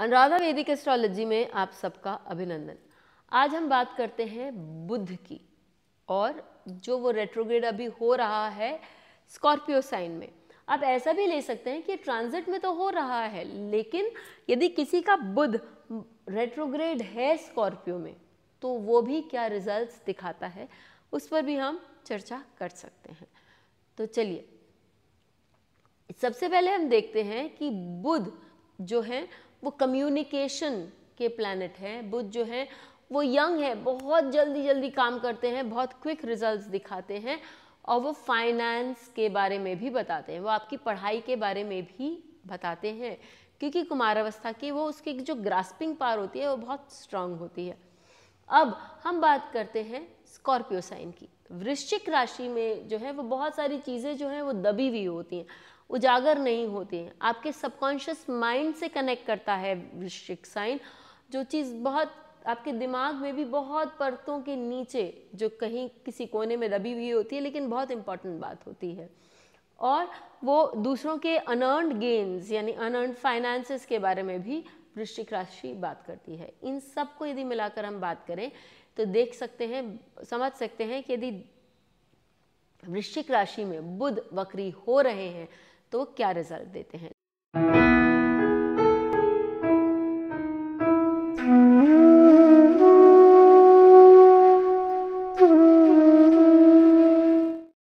अनुराधा वैदिक एस्ट्रोलॉजी में आप सबका अभिनंदन आज हम बात करते हैं बुद्ध की और जो वो रेट्रोग्रेड अभी हो रहा है स्कॉर्पियो साइन में आप ऐसा भी ले सकते हैं कि ट्रांजिट में तो हो रहा है लेकिन यदि किसी का बुध रेट्रोग्रेड है स्कॉर्पियो में तो वो भी क्या रिजल्ट्स दिखाता है उस पर भी हम चर्चा कर सकते हैं तो चलिए सबसे पहले हम देखते हैं कि बुध जो है वो कम्युनिकेशन के प्लानट हैं बुध जो है वो यंग है बहुत जल्दी जल्दी काम करते हैं बहुत क्विक रिजल्ट्स दिखाते हैं और वो फाइनेंस के बारे में भी बताते हैं वो आपकी पढ़ाई के बारे में भी बताते हैं क्योंकि कुमार अवस्था की वो उसकी जो ग्रास्पिंग पावर होती है वो बहुत स्ट्रांग होती है अब हम बात करते हैं स्कॉर्पियो साइन की वृश्चिक राशि में जो है वो बहुत सारी चीज़ें जो हैं वो दबी हुई होती हैं उजागर नहीं होती आपके सबकॉन्शियस माइंड से कनेक्ट करता है वृश्चिक साइन जो चीज़ बहुत आपके दिमाग में भी बहुत परतों के नीचे जो कहीं किसी कोने में दबी हुई होती है लेकिन बहुत इंपॉर्टेंट बात होती है और वो दूसरों के अनर्न्ड गेन्स यानी अनर्न्ड फाइनेंसेस के बारे में भी वृश्चिक राशि बात करती है इन सब को यदि मिलाकर हम बात करें तो देख सकते हैं समझ सकते हैं कि यदि वृश्चिक राशि में बुध वक्री हो रहे हैं तो वो क्या रिजल्ट देते हैं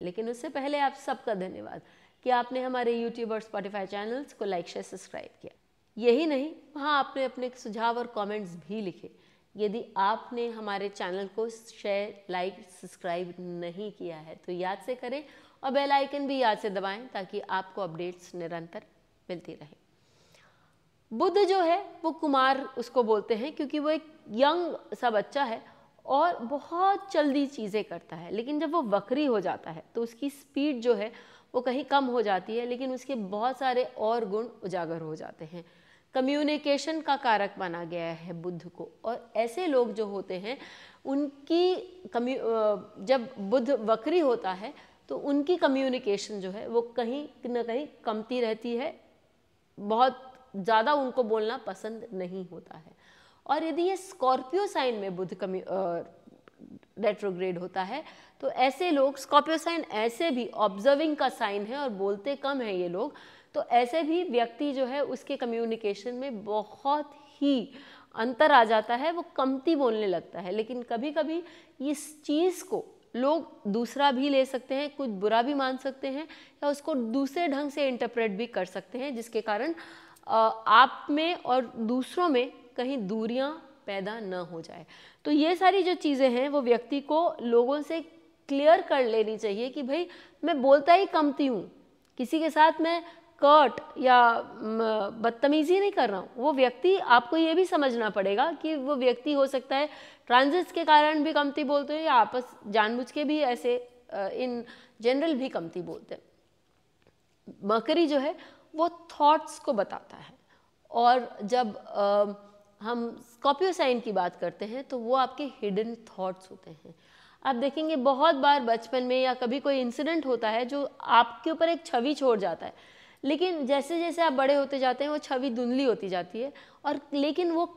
लेकिन उससे पहले आप सबका धन्यवाद कि आपने हमारे YouTube और Spotify चैनल्स को लाइक शेयर सब्सक्राइब किया यही नहीं वहाँ आपने अपने सुझाव और कमेंट्स भी लिखे यदि आपने हमारे चैनल को शेयर लाइक सब्सक्राइब नहीं किया है तो याद से करें और बेल आइकन भी याद से दबाएं ताकि आपको अपडेट्स निरंतर मिलती रहे बुद्ध जो है वो कुमार उसको बोलते हैं क्योंकि वो एक यंग सा बच्चा है और बहुत जल्दी चीज़ें करता है लेकिन जब वो वक्री हो जाता है तो उसकी स्पीड जो है वो कहीं कम हो जाती है लेकिन उसके बहुत सारे और गुण उजागर हो जाते हैं कम्युनिकेशन का कारक माना गया है बुद्ध को और ऐसे लोग जो होते हैं उनकी कम्यू जब बुद्ध वक्री होता है तो उनकी कम्युनिकेशन जो है वो कहीं ना कहीं कमती रहती है बहुत ज़्यादा उनको बोलना पसंद नहीं होता है और यदि ये स्कॉर्पियो साइन में बुध कमी रेट्रोग्रेड होता है तो ऐसे लोग स्कॉर्पियो साइन ऐसे भी ऑब्जर्विंग का साइन है और बोलते कम है ये लोग तो ऐसे भी व्यक्ति जो है उसके कम्युनिकेशन में बहुत ही अंतर आ जाता है वो कमती बोलने लगता है लेकिन कभी कभी इस चीज़ को लोग दूसरा भी ले सकते हैं कुछ बुरा भी मान सकते हैं या उसको दूसरे ढंग से इंटरप्रेट भी कर सकते हैं जिसके कारण आप में और दूसरों में कहीं दूरियां पैदा न हो जाए तो ये सारी जो चीज़ें हैं वो व्यक्ति को लोगों से क्लियर कर लेनी चाहिए कि भाई मैं बोलता ही कमती हूँ किसी के साथ मैं कर्ट या बदतमीज़ी नहीं कर रहा हूँ वो व्यक्ति आपको ये भी समझना पड़ेगा कि वो व्यक्ति हो सकता है ट्रांजिट्स के कारण भी कमती बोलते हैं या आपस जानबूझ के भी ऐसे इन जनरल भी कमती बोलते हैं मकरी जो है वो थॉट्स को बताता है और जब आ, हम स्कॉपियो साइन की बात करते हैं तो वो आपके हिडन थॉट्स होते हैं आप देखेंगे बहुत बार बचपन में या कभी कोई इंसिडेंट होता है जो आपके ऊपर एक छवि छोड़ जाता है लेकिन जैसे जैसे आप बड़े होते जाते हैं वो छवि धुंधली होती जाती है और लेकिन वो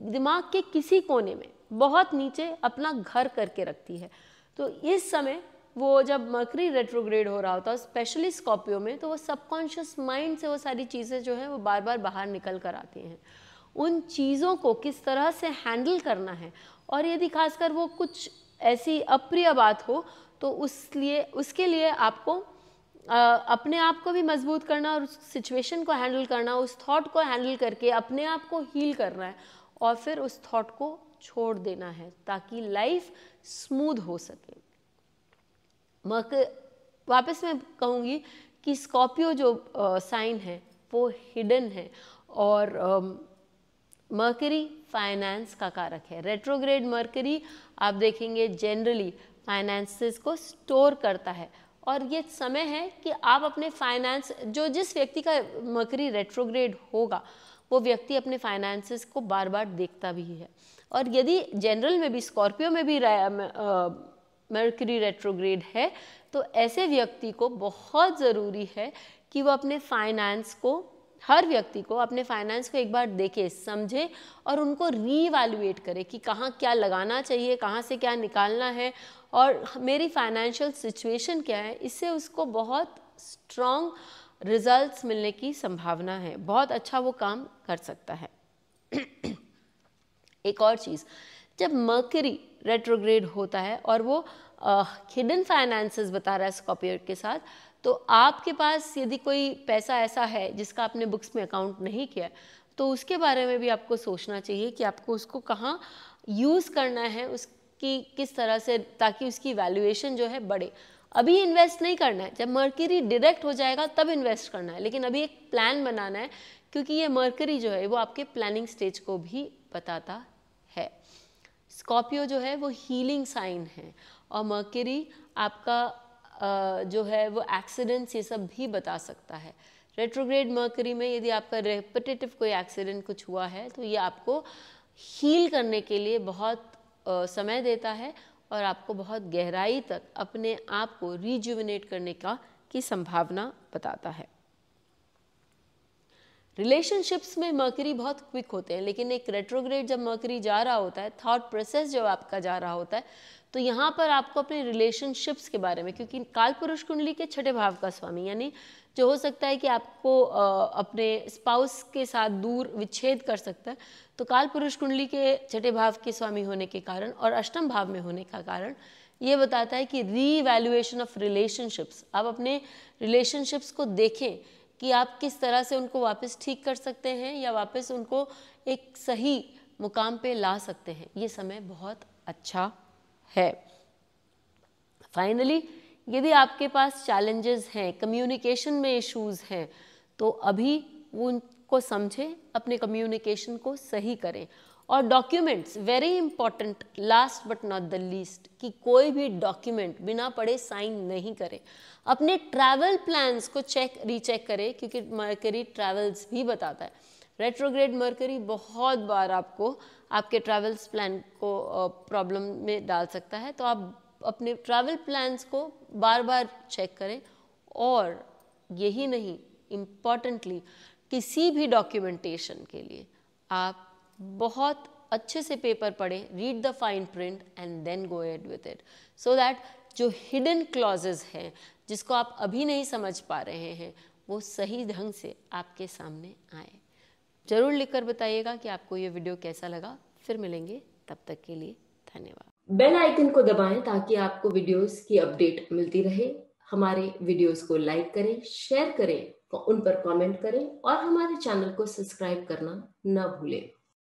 दिमाग के किसी कोने में बहुत नीचे अपना घर करके रखती है तो इस समय वो जब मकरी रेट्रोग्रेड हो रहा होता है स्पेशली स्कॉर्पियो में तो वो सबकॉन्शियस माइंड से वो सारी चीज़ें जो हैं वो बार बार बाहर निकल कर आती हैं उन चीज़ों को किस तरह से हैंडल करना है और यदि खासकर वो कुछ ऐसी अप्रिय बात हो तो उस लिए उसके लिए आपको अपने आप को भी मजबूत करना और उस सिचुएशन को हैंडल करना उस थॉट को हैंडल करके अपने आप को हील करना है और फिर उस थॉट को छोड़ देना है ताकि लाइफ स्मूथ हो सके मक वापस मैं कहूँगी कि स्कॉर्पियो जो साइन है वो हिडन है और मर्करी फाइनेंस का कारक है रेट्रोग्रेड मर्करी आप देखेंगे जनरली फाइनेंसेस को स्टोर करता है और ये समय है कि आप अपने फाइनेंस जो जिस व्यक्ति का मकरी रेट्रोग्रेड होगा वो व्यक्ति अपने फाइनेंसेस को बार बार देखता भी है और यदि जनरल में भी स्कॉर्पियो में भी मर्करी रेट्रोग्रेड है तो ऐसे व्यक्ति को बहुत ज़रूरी है कि वो अपने फाइनेंस को हर व्यक्ति को अपने फाइनेंस को एक बार देखे समझे और उनको रीवैल्यूएट करे कि कहाँ क्या लगाना चाहिए कहाँ से क्या निकालना है और मेरी फाइनेंशियल सिचुएशन क्या है इससे उसको बहुत स्ट्रॉन्ग रिजल्ट्स मिलने की संभावना है बहुत अच्छा वो काम कर सकता है एक और चीज़ जब मर्करी रेट्रोग्रेड होता है और वो हिडन फाइनेंसेस बता रहा है स्कॉपियर के साथ तो आपके पास यदि कोई पैसा ऐसा है जिसका आपने बुक्स में अकाउंट नहीं किया तो उसके बारे में भी आपको सोचना चाहिए कि आपको उसको कहाँ यूज़ करना है उसकी किस तरह से ताकि उसकी वैल्यूएशन जो है बढ़े अभी इन्वेस्ट नहीं करना है जब मर्करी डायरेक्ट हो जाएगा तब इन्वेस्ट करना है लेकिन अभी एक प्लान बनाना है क्योंकि ये मर्करी जो है वो आपके प्लानिंग स्टेज को भी बताता है स्कॉर्पियो जो है वो हीलिंग साइन है और मर्करी आपका जो है वो एक्सीडेंट्स ये सब भी बता सकता है रेट्रोग्रेड मर्करी में यदि आपका रेपिटेटिव कोई एक्सीडेंट कुछ हुआ है तो ये आपको हील करने के लिए बहुत समय देता है और आपको बहुत गहराई तक अपने आप को रिजुविनेट करने का की संभावना बताता है रिलेशनशिप्स में मर्करी बहुत क्विक होते हैं लेकिन एक रेट्रोग्रेड जब मर्करी जा रहा होता है थॉट प्रोसेस जब आपका जा रहा होता है तो यहाँ पर आपको अपने रिलेशनशिप्स के बारे में क्योंकि काल पुरुष कुंडली के छठे भाव का स्वामी यानी जो हो सकता है कि आपको अपने स्पाउस के साथ दूर विच्छेद कर सकता है तो काल पुरुष कुंडली के छठे भाव के स्वामी होने के कारण और अष्टम भाव में होने का कारण ये बताता है कि रीवैल्यूएशन ऑफ रिलेशनशिप्स आप अपने रिलेशनशिप्स को देखें कि आप किस तरह से उनको वापस ठीक कर सकते हैं या वापस उनको एक सही मुकाम पे ला सकते हैं ये समय बहुत अच्छा है फाइनली यदि आपके पास चैलेंजेस हैं कम्युनिकेशन में इश्यूज हैं तो अभी उन को समझें अपने कम्युनिकेशन को सही करें और documents very important last but not the least कि कोई भी डॉक्यूमेंट बिना पढ़े साइन नहीं करें अपने ट्रैवल प्लान्स को चेक रीचेक करें क्योंकि मर्करी ट्रैवल्स भी बताता है रेट्रोग्रेड मर्करी बहुत बार आपको आपके ट्रैवल्स प्लान को प्रॉब्लम में डाल सकता है तो आप अपने ट्रैवल प्लान्स को बार बार चेक करें और यही नहीं इम्पॉर्टेंटली किसी भी डॉक्यूमेंटेशन के लिए आप बहुत अच्छे से पेपर पढ़ें read the fine print and then go ahead with it so that जो हिडन क्लॉजेज हैं जिसको आप अभी नहीं समझ पा रहे हैं वो सही ढंग से आपके सामने आए ज़रूर लिखकर बताइएगा कि आपको ये वीडियो कैसा लगा फिर मिलेंगे तब तक के लिए धन्यवाद बेल आइकन को दबाएं ताकि आपको वीडियोस की अपडेट मिलती रहे हमारे वीडियोस को लाइक करें शेयर करें उन पर कमेंट करें और हमारे चैनल को सब्सक्राइब करना न भूलें